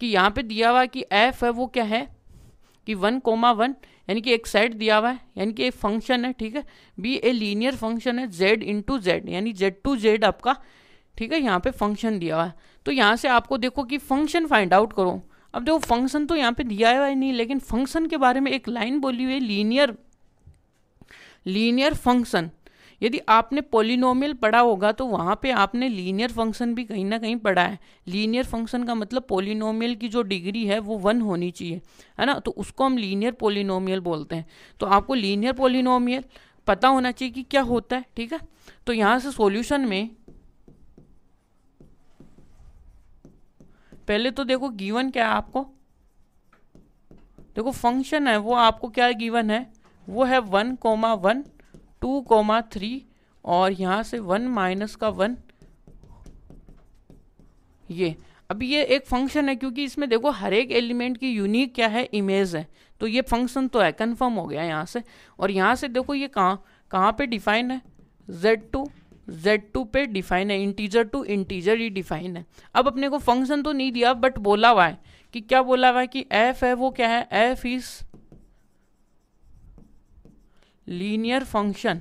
कि यहाँ पे दिया हुआ कि एफ है वो क्या है कि वन कोमा वन यानी कि एक सेट दिया हुआ है यानी कि एक फंक्शन है ठीक है बी ए लीनियर फंक्शन है जेड इंटू जेड यानी जेड टू जेड आपका ठीक है यहाँ पे फंक्शन दिया हुआ है तो यहाँ से आपको देखो कि फंक्शन फाइंड आउट करो अब देखो फंक्शन तो यहाँ पे दिया हुआ ही नहीं लेकिन फंक्शन के बारे में एक लाइन बोली हुई है लीनियर लीनियर फंक्शन यदि आपने पोलिनोमियल पढ़ा होगा तो वहाँ पे आपने लीनियर फंक्शन भी कहीं ना कहीं पढ़ा है लीनियर फंक्शन का मतलब पोलिनोमियल की जो डिग्री है वो वन होनी चाहिए है ना तो उसको हम लीनियर पोलिनोमियल बोलते हैं तो आपको लीनियर पोलिनोमियल पता होना चाहिए कि क्या होता है ठीक है तो यहाँ से सोल्यूशन में पहले तो देखो गीवन क्या है आपको देखो फंक्शन है वो आपको क्या गीवन है वो है one comma one two comma three और यहाँ से वन माइनस का वन ये अब ये एक फंक्शन है क्योंकि इसमें देखो हर एक एलिमेंट की यूनिक क्या है इमेज है तो ये फंक्शन तो है कंफर्म हो गया यहाँ से और यहाँ से देखो ये कहाँ कहाँ पे डिफाइन है जेड टू जेड टू पे डिफाइन है इंटीजर टू इंटीजर ही डिफाइन है अब अपने को फंक्शन तो नहीं दिया बट बोला हुआ है कि क्या बोला हुआ है कि एफ है वो क्या है एफ इज़ लीनियर फंक्शन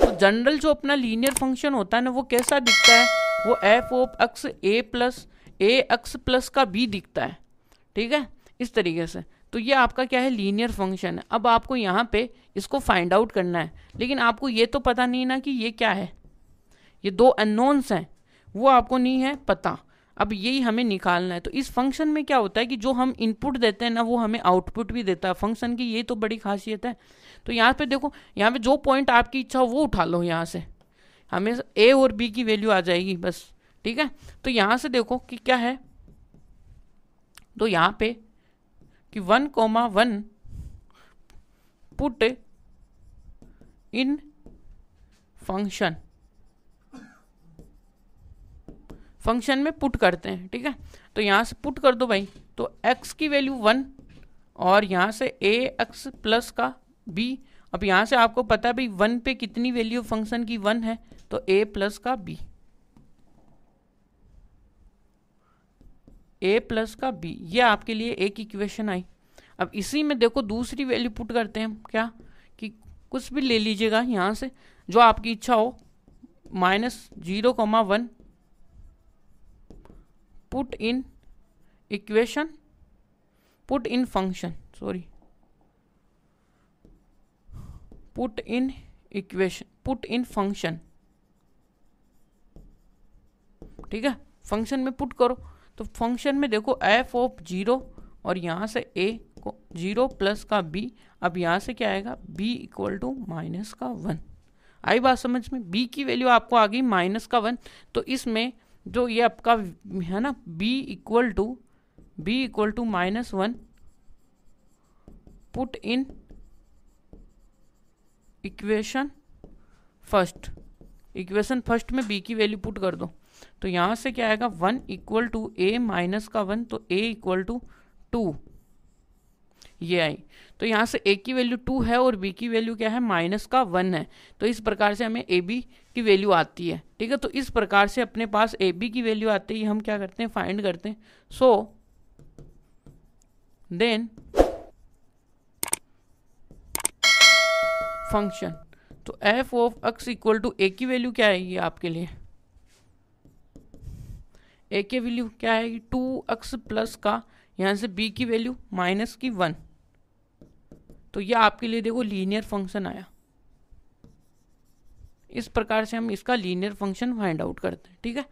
तो जनरल जो अपना लीनियर फंक्शन होता है ना वो कैसा दिखता है वो F of X A plus A X plus का बी दिखता है ठीक है इस तरीके से तो ये आपका क्या है लीनियर फंक्शन है अब आपको यहाँ पे इसको फाइंड आउट करना है लेकिन आपको ये तो पता नहीं ना कि ये क्या है ये दो अननोन्स हैं वो आपको नहीं है पता अब यही हमें निकालना है तो इस फंक्शन में क्या होता है कि जो हम इनपुट देते हैं ना वो हमें आउटपुट भी देता है फंक्शन की ये तो बड़ी खासियत है तो यहाँ पे देखो यहाँ पे जो पॉइंट आपकी इच्छा हो वो उठा लो यहाँ से हमें ए और बी की वैल्यू आ जाएगी बस ठीक है तो यहाँ से देखो कि क्या है तो यहाँ पे कि one comma one put in function function में पुट करते हैं ठीक है तो यहाँ से पुट कर दो भाई तो एक्स की वैल्यू वन और यहाँ से ए एक्स प्लस का बी अब यहाँ से आपको पता है भाई वन पे कितनी वैल्यू फंक्शन की वन है तो ए प्लस का बी ए प्लस का बी ये आपके लिए एक इक्वेशन आई अब इसी में देखो दूसरी वैल्यू पुट करते हैं क्या कि कुछ भी ले लीजिएगा यहाँ से जो आपकी इच्छा हो minus zero comma one put in equation put in function sorry put in equation put in function ठीक है फंक्शन में पुट करो तो फंक्शन में देखो एफ ऑफ जीरो और यहां से ए को जीरो प्लस का बी अब यहां से क्या आएगा बी इक्वल टू माइनस का वन आई बात समझ में बी की वैल्यू आपको आ गई माइनस का वन तो इसमें जो ये आपका है ना b equal to b equal to minus one put in equation first equation first में b की वैल्यू पुट कर दो तो यहाँ से क्या आएगा one equal to a minus का वन तो ए इक्वल टू टू ये आई तो यहाँ से ए की वैल्यू टू है और बी की वैल्यू क्या है माइनस का वन है तो इस प्रकार से हमें ए बी की वैल्यू आती है ठीक है तो इस प्रकार से अपने पास ए बी की वैल्यू आती है हम क्या करते हैं फाइंड करते हैं सो देन फंक्शन तो f of x equal to a की वैल्यू क्या आएगी आपके लिए ए की वैल्यू क्या आएगी टू एक्स प्लस का यहाँ से बी की वैल्यू माइनस की वन तो ये आपके लिए देखो लीनियर फंक्शन आया इस प्रकार से हम इसका लीनियर फंक्शन फाइंड आउट करते हैं ठीक है